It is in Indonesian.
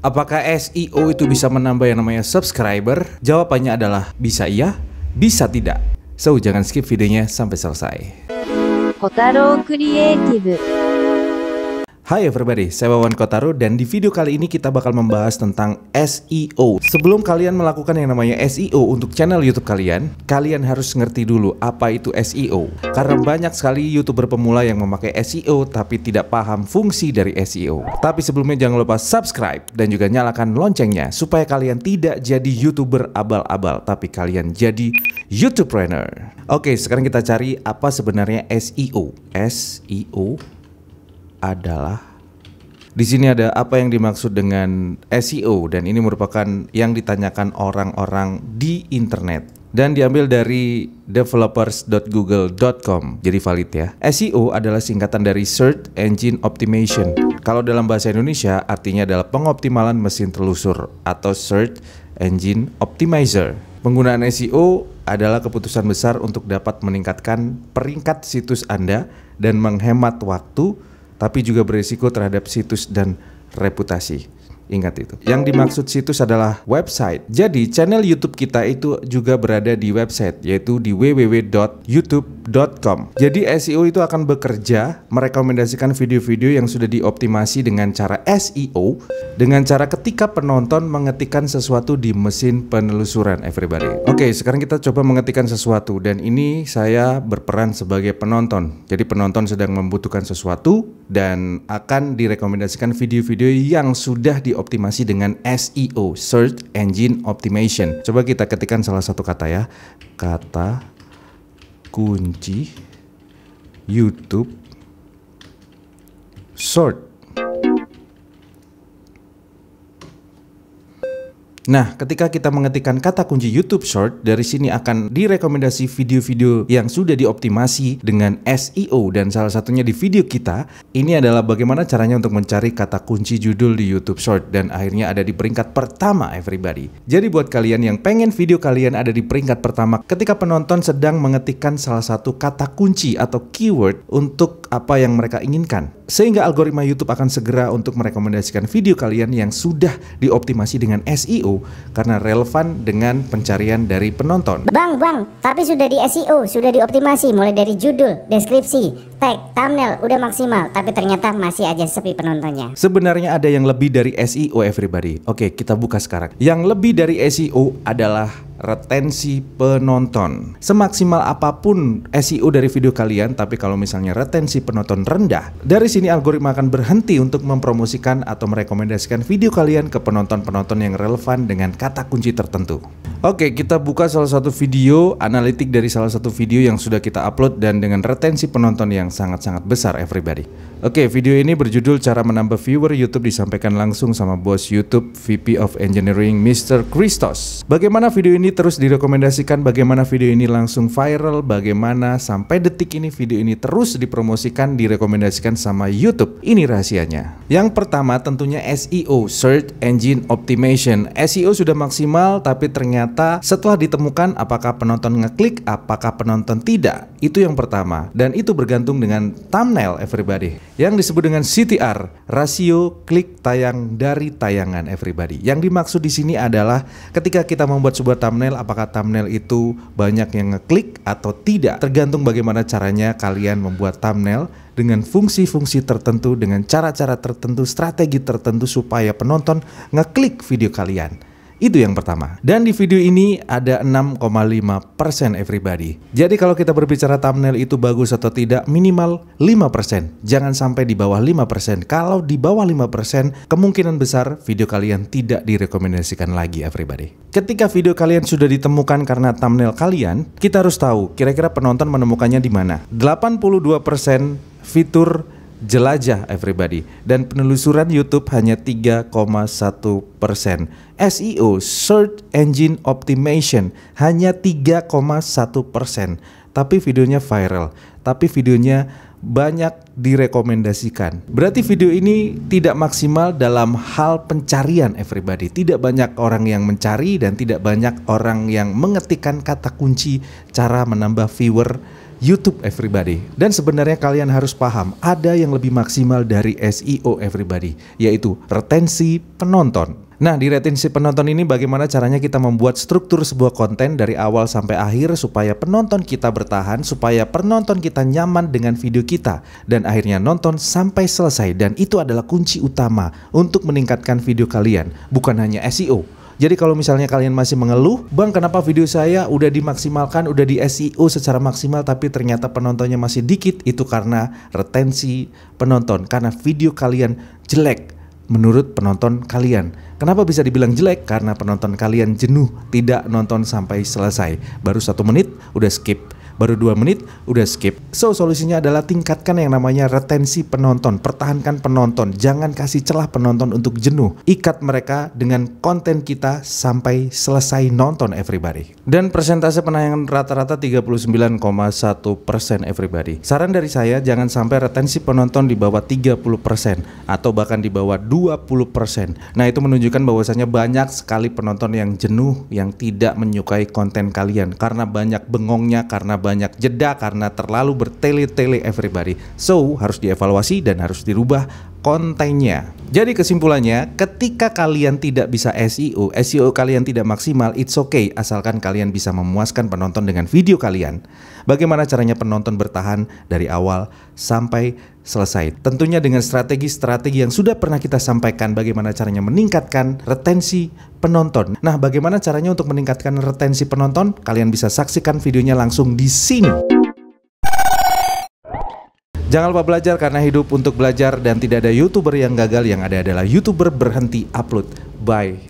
Apakah SEO itu bisa menambah yang namanya subscriber? Jawabannya adalah bisa iya, bisa tidak. So, jangan skip videonya sampai selesai. Kotaro Creative Hai everybody, saya Wawan Kotaru dan di video kali ini kita bakal membahas tentang SEO. Sebelum kalian melakukan yang namanya SEO untuk channel YouTube kalian, kalian harus ngerti dulu apa itu SEO. Karena banyak sekali YouTuber pemula yang memakai SEO tapi tidak paham fungsi dari SEO. Tapi sebelumnya jangan lupa subscribe dan juga nyalakan loncengnya supaya kalian tidak jadi YouTuber abal-abal tapi kalian jadi YouTubepreneur. Oke, sekarang kita cari apa sebenarnya SEO. SEO adalah di sini ada apa yang dimaksud dengan SEO dan ini merupakan yang ditanyakan orang-orang di internet dan diambil dari developers.google.com. Jadi valid ya. SEO adalah singkatan dari search engine optimization. Kalau dalam bahasa Indonesia artinya adalah pengoptimalan mesin telusur atau search engine optimizer. Penggunaan SEO adalah keputusan besar untuk dapat meningkatkan peringkat situs Anda dan menghemat waktu tapi juga berisiko terhadap situs dan reputasi. Ingat itu. Yang dimaksud situs adalah website. Jadi channel YouTube kita itu juga berada di website yaitu di www.youtube youtube.com. Jadi SEO itu akan bekerja merekomendasikan video-video yang sudah dioptimasi dengan cara SEO dengan cara ketika penonton mengetikkan sesuatu di mesin penelusuran everybody. Oke, okay, sekarang kita coba mengetikkan sesuatu dan ini saya berperan sebagai penonton. Jadi penonton sedang membutuhkan sesuatu dan akan direkomendasikan video-video yang sudah dioptimasi dengan SEO, Search Engine Optimization). Coba kita ketikkan salah satu kata ya. Kata kunci YouTube short Nah, ketika kita mengetikkan kata kunci YouTube Short, dari sini akan direkomendasi video-video yang sudah dioptimasi dengan SEO dan salah satunya di video kita, ini adalah bagaimana caranya untuk mencari kata kunci judul di YouTube Short dan akhirnya ada di peringkat pertama everybody. Jadi buat kalian yang pengen video kalian ada di peringkat pertama ketika penonton sedang mengetikkan salah satu kata kunci atau keyword untuk apa yang mereka inginkan sehingga algoritma YouTube akan segera untuk merekomendasikan video kalian yang sudah dioptimasi dengan SEO karena relevan dengan pencarian dari penonton. Bang, bang, tapi sudah di SEO, sudah dioptimasi mulai dari judul, deskripsi, tag, thumbnail udah maksimal tapi ternyata masih aja sepi penontonnya. Sebenarnya ada yang lebih dari SEO everybody. Oke, kita buka sekarang. Yang lebih dari SEO adalah retensi penonton. Semaksimal apapun SEO dari video kalian, tapi kalau misalnya retensi penonton rendah, dari sini algoritma akan berhenti untuk mempromosikan atau merekomendasikan video kalian ke penonton-penonton yang relevan dengan kata kunci tertentu. Oke, kita buka salah satu video analitik dari salah satu video yang sudah kita upload dan dengan retensi penonton yang yang sangat-sangat besar everybody. Oke, okay, video ini berjudul cara menambah viewer YouTube disampaikan langsung sama bos YouTube VP of Engineering Mr. Christos. Bagaimana video ini terus direkomendasikan, bagaimana video ini langsung viral, bagaimana sampai detik ini video ini terus dipromosikan, direkomendasikan sama YouTube. Ini rahasianya. Yang pertama tentunya SEO, Search Engine Optimization. SEO sudah maksimal tapi ternyata setelah ditemukan apakah penonton ngeklik, apakah penonton tidak. Itu yang pertama dan itu bergantung dengan thumbnail Everybody yang disebut dengan CTR, rasio klik tayang dari tayangan Everybody. Yang dimaksud di sini adalah ketika kita membuat sebuah thumbnail apakah thumbnail itu banyak yang ngeklik atau tidak tergantung bagaimana caranya kalian membuat thumbnail dengan fungsi-fungsi tertentu, dengan cara-cara tertentu, strategi tertentu supaya penonton ngeklik video kalian. Itu yang pertama. Dan di video ini ada 6,5% everybody. Jadi kalau kita berbicara thumbnail itu bagus atau tidak, minimal 5%. Jangan sampai di bawah 5%. Kalau di bawah 5%, kemungkinan besar video kalian tidak direkomendasikan lagi everybody. Ketika video kalian sudah ditemukan karena thumbnail kalian, kita harus tahu kira-kira penonton menemukannya di mana. 82% fitur jelajah everybody dan penelusuran YouTube hanya 3,1 persen. SEO (Search Engine Optimization) hanya 3,1 persen. Tapi videonya viral, tapi videonya banyak direkomendasikan. Berarti video ini tidak maksimal dalam hal pencarian everybody. Tidak banyak orang yang mencari dan tidak banyak orang yang mengetikkan kata kunci cara menambah viewer YouTube everybody. Dan sebenarnya kalian harus paham ada yang lebih maksimal dari SEO everybody, yaitu retensi penonton. Nah, di retensi penonton ini bagaimana caranya kita membuat struktur sebuah konten dari awal sampai akhir supaya penonton kita bertahan, supaya penonton kita nyaman dengan video kita dan akhirnya nonton sampai selesai dan itu adalah kunci utama untuk meningkatkan video kalian, bukan hanya SEO jadi kalau misalnya kalian masih mengeluh, Bang kenapa video saya udah dimaksimalkan, udah di SEO secara maksimal tapi ternyata penontonnya masih dikit, itu karena retensi penonton, karena video kalian jelek menurut penonton kalian. Kenapa bisa dibilang jelek? Karena penonton kalian jenuh tidak nonton sampai selesai. Baru satu menit udah skip baru 2 menit udah skip. So solusinya adalah tingkatkan yang namanya retensi penonton, pertahankan penonton, jangan kasih celah penonton untuk jenuh. Ikat mereka dengan konten kita sampai selesai nonton everybody. Dan persentase penayangan rata-rata 39,1 persen everybody. Saran dari saya jangan sampai retensi penonton di bawah 30 persen atau bahkan di bawah 20 persen. Nah itu menunjukkan bahwasanya banyak sekali penonton yang jenuh yang tidak menyukai konten kalian karena banyak bengongnya karena banyak banyak jeda karena terlalu bertele-tele everybody. So, harus dievaluasi dan harus dirubah kontennya. Jadi kesimpulannya, ketika kalian tidak bisa SEO, SEO kalian tidak maksimal, it's okay asalkan kalian bisa memuaskan penonton dengan video kalian. Bagaimana caranya penonton bertahan dari awal sampai selesai? Tentunya dengan strategi-strategi yang sudah pernah kita sampaikan bagaimana caranya meningkatkan retensi penonton. Nah, bagaimana caranya untuk meningkatkan retensi penonton? Kalian bisa saksikan videonya langsung di sini. Jangan lupa belajar karena hidup untuk belajar dan tidak ada YouTuber yang gagal, yang ada adalah YouTuber berhenti upload. Bye.